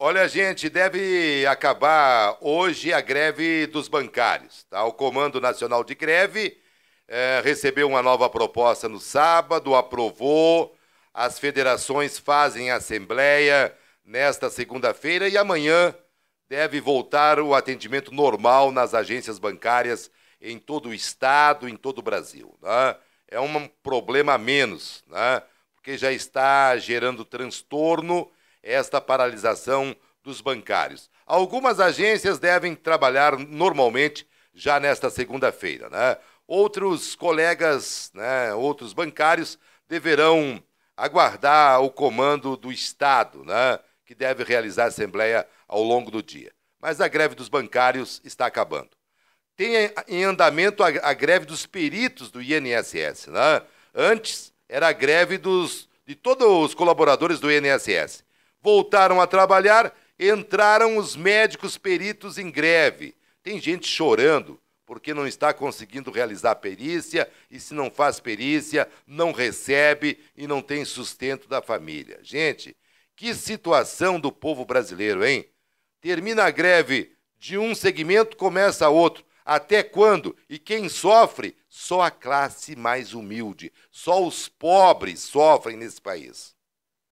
Olha, gente, deve acabar hoje a greve dos bancários. Tá? O Comando Nacional de Greve é, recebeu uma nova proposta no sábado, aprovou. As federações fazem assembleia nesta segunda-feira e amanhã deve voltar o atendimento normal nas agências bancárias em todo o estado, em todo o Brasil. Né? É um problema a menos, né? porque já está gerando transtorno esta paralisação dos bancários. Algumas agências devem trabalhar normalmente já nesta segunda-feira, né? Outros colegas, né, outros bancários deverão aguardar o comando do Estado, né, que deve realizar a assembleia ao longo do dia. Mas a greve dos bancários está acabando. Tem em andamento a, a greve dos peritos do INSS, né? Antes era a greve dos de todos os colaboradores do INSS voltaram a trabalhar, entraram os médicos peritos em greve. Tem gente chorando porque não está conseguindo realizar perícia e se não faz perícia, não recebe e não tem sustento da família. Gente, que situação do povo brasileiro, hein? Termina a greve de um segmento, começa outro. Até quando? E quem sofre? Só a classe mais humilde. Só os pobres sofrem nesse país.